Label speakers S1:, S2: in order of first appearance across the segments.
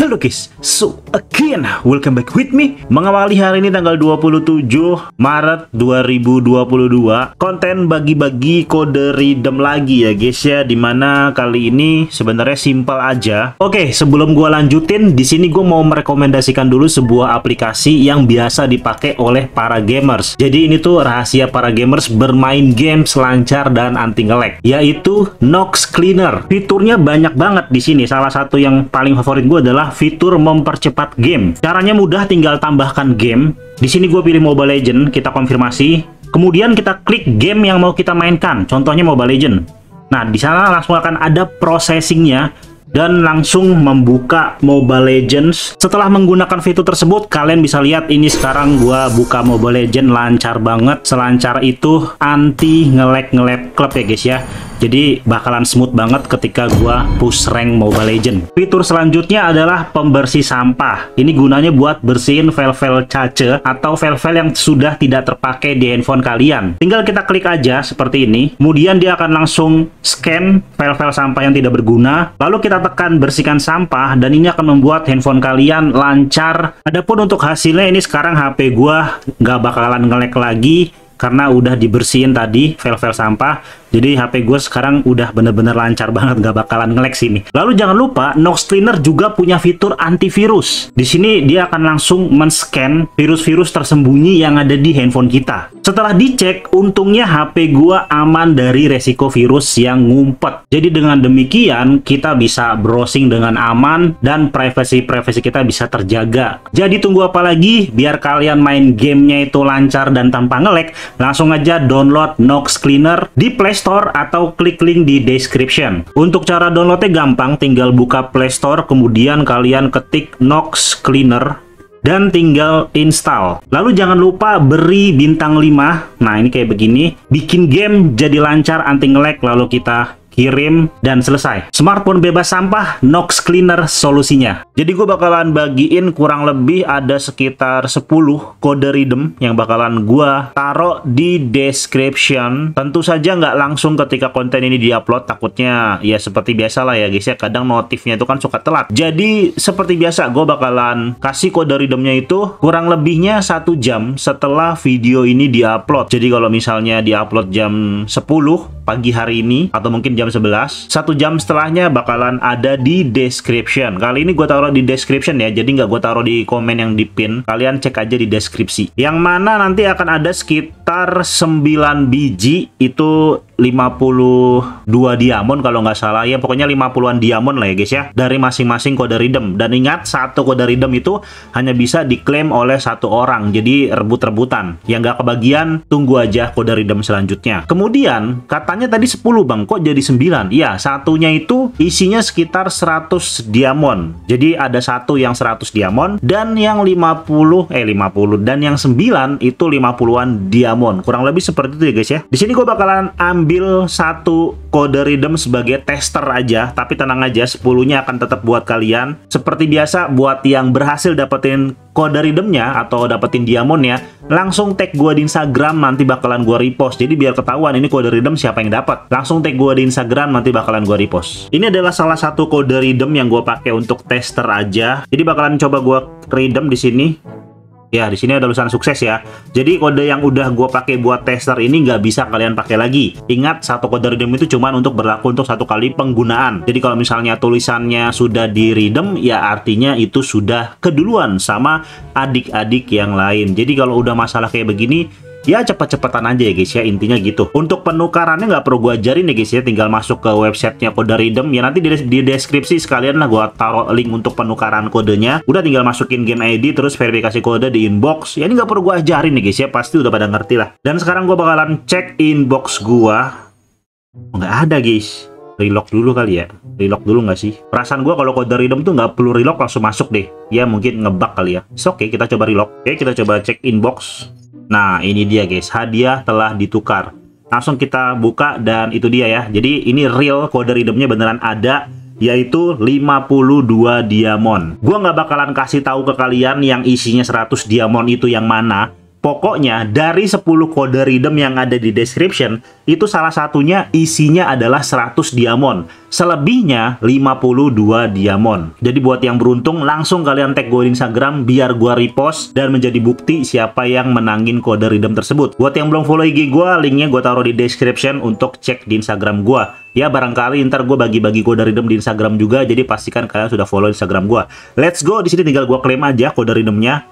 S1: Halo guys, so again, welcome back with me Mengawali hari ini tanggal 27 Maret 2022 Konten bagi-bagi kode redeem lagi ya guys ya Dimana kali ini sebenarnya simple aja Oke, sebelum gue lanjutin di sini gue mau merekomendasikan dulu sebuah aplikasi yang biasa dipakai oleh para gamers Jadi ini tuh rahasia para gamers bermain game selancar dan anti ngelag Yaitu Nox Cleaner Fiturnya banyak banget di sini Salah satu yang paling favorit gue adalah adalah fitur mempercepat game. Caranya mudah, tinggal tambahkan game. Di sini gue pilih Mobile Legend, kita konfirmasi. Kemudian kita klik game yang mau kita mainkan, contohnya Mobile Legend. Nah, di sana langsung akan ada processingnya dan langsung membuka Mobile Legends. Setelah menggunakan fitur tersebut, kalian bisa lihat ini sekarang gua buka Mobile Legends lancar banget, selancar itu anti ngelek ngelek klub ya guys ya. Jadi bakalan smooth banget ketika gua push rank Mobile Legend. Fitur selanjutnya adalah pembersih sampah. Ini gunanya buat bersihin file-file cache atau file-file yang sudah tidak terpakai di handphone kalian. Tinggal kita klik aja seperti ini. Kemudian dia akan langsung scan file-file sampah yang tidak berguna. Lalu kita tekan bersihkan sampah dan ini akan membuat handphone kalian lancar. Adapun untuk hasilnya ini sekarang HP gua nggak bakalan ngelek lagi karena udah dibersihin tadi file-file sampah jadi HP gue sekarang udah bener-bener lancar banget gak bakalan ngelek sini lalu jangan lupa Nox Cleaner juga punya fitur antivirus di sini dia akan langsung men-scan virus-virus tersembunyi yang ada di handphone kita setelah dicek, untungnya HP gua aman dari resiko virus yang ngumpet. Jadi dengan demikian, kita bisa browsing dengan aman dan privasi-privasi kita bisa terjaga. Jadi tunggu apa lagi? Biar kalian main gamenya itu lancar dan tanpa ngelek, langsung aja download Nox Cleaner di Play Store atau klik link di description. Untuk cara downloadnya gampang, tinggal buka Play Store, kemudian kalian ketik Nox Cleaner dan tinggal install. Lalu jangan lupa beri bintang 5. Nah, ini kayak begini, bikin game jadi lancar anti ngelek. lalu kita kirim, dan selesai. Smartphone bebas sampah, Nox Cleaner solusinya. Jadi gue bakalan bagiin kurang lebih ada sekitar 10 kode redeem yang bakalan gue taruh di description. Tentu saja nggak langsung ketika konten ini diupload, takutnya ya seperti biasa lah ya guys ya, kadang notifnya itu kan suka telat. Jadi seperti biasa gue bakalan kasih kode redeemnya itu kurang lebihnya satu jam setelah video ini diupload. Jadi kalau misalnya diupload jam 10, pagi hari ini atau mungkin jam 11 satu jam setelahnya bakalan ada di description kali ini gue taruh di description ya jadi nggak gue taruh di komen yang dipin kalian cek aja di deskripsi yang mana nanti akan ada sekitar 9 biji itu 50 dua diamond kalau nggak salah ya pokoknya 50-an diamond lah ya guys ya dari masing-masing kode redeem dan ingat satu kode redeem itu hanya bisa diklaim oleh satu orang jadi rebut-rebutan yang nggak kebagian tunggu aja kode redeem selanjutnya kemudian katanya tadi 10 bang kok jadi 9 ya satunya itu isinya sekitar 100 diamond jadi ada satu yang 100 diamond dan yang 50 eh 50 dan yang 9 itu 50-an diamond kurang lebih seperti itu ya guys ya di sini gue bakalan ambil satu kode redeem sebagai tester aja, tapi tenang aja 10-nya akan tetap buat kalian. Seperti biasa buat yang berhasil dapetin kode redeemnya atau dapetin diamondnya, langsung tag gua di Instagram nanti bakalan gua repost. Jadi biar ketahuan ini kode redeem siapa yang dapat. Langsung tag gua di Instagram nanti bakalan gua repost. Ini adalah salah satu kode redeem yang gua pakai untuk tester aja. Jadi bakalan coba gua redeem di sini. Ya, di sini ada tulisan sukses ya. Jadi kode yang udah gue pakai buat tester ini nggak bisa kalian pakai lagi. Ingat, satu kode redeem itu cuma untuk berlaku untuk satu kali penggunaan. Jadi kalau misalnya tulisannya sudah di redeem, ya artinya itu sudah keduluan sama adik-adik yang lain. Jadi kalau udah masalah kayak begini, ya cepet-cepetan aja ya guys ya intinya gitu untuk penukarannya nggak perlu gua ajarin ya guys ya tinggal masuk ke websitenya kode redeem ya nanti di, di deskripsi sekalian lah gua taruh link untuk penukaran kodenya udah tinggal masukin game ID terus verifikasi kode di inbox ya ini nggak perlu gua ajarin ya guys ya pasti udah pada ngerti lah dan sekarang gua bakalan cek inbox gua oh, nggak ada guys relock dulu kali ya relock dulu nggak sih perasaan gua kalau kode redeem tuh nggak perlu relock langsung masuk deh ya mungkin ngebug kali ya oke okay, kita coba relock oke okay, kita coba cek inbox Nah, ini dia guys, hadiah telah ditukar. Langsung kita buka dan itu dia ya. Jadi ini real kode redeemnya beneran ada yaitu 52 diamond. Gua nggak bakalan kasih tahu ke kalian yang isinya 100 diamond itu yang mana Pokoknya dari 10 kode redeem yang ada di description, itu salah satunya isinya adalah 100 diamond. Selebihnya 52 diamond. Jadi buat yang beruntung, langsung kalian tag gue di Instagram biar gue repost dan menjadi bukti siapa yang menangin kode redeem tersebut. Buat yang belum follow IG gue, linknya gue taruh di description untuk cek di Instagram gue. Ya barangkali ntar gue bagi-bagi kode redeem di Instagram juga, jadi pastikan kalian sudah follow Instagram gue. Let's go, di sini tinggal gue klaim aja kode redeemnya.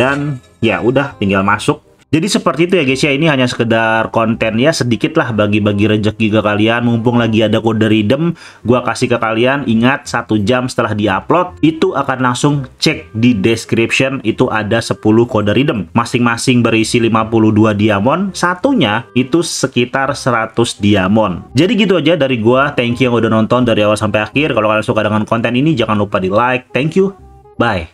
S1: Dan ya udah tinggal masuk jadi seperti itu ya guys ya, ini hanya sekedar konten ya, sedikit lah bagi-bagi rejeki ke kalian, mumpung lagi ada kode redeem, gua kasih ke kalian, ingat satu jam setelah diupload, itu akan langsung cek di description, itu ada 10 kode redeem, masing-masing berisi 52 diamond, satunya itu sekitar 100 diamond. Jadi gitu aja dari gua, thank you yang udah nonton dari awal sampai akhir, kalau kalian suka dengan konten ini, jangan lupa di like, thank you, bye.